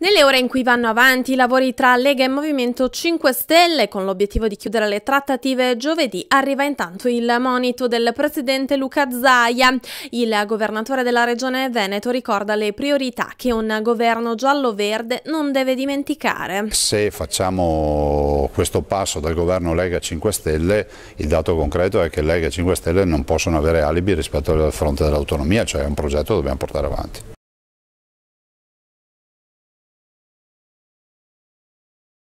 Nelle ore in cui vanno avanti i lavori tra Lega e Movimento 5 Stelle, con l'obiettivo di chiudere le trattative giovedì, arriva intanto il monito del presidente Luca Zaia. Il governatore della regione Veneto ricorda le priorità che un governo giallo-verde non deve dimenticare. Se facciamo questo passo dal governo Lega 5 Stelle, il dato concreto è che Lega 5 Stelle non possono avere alibi rispetto al fronte dell'autonomia, cioè è un progetto che dobbiamo portare avanti.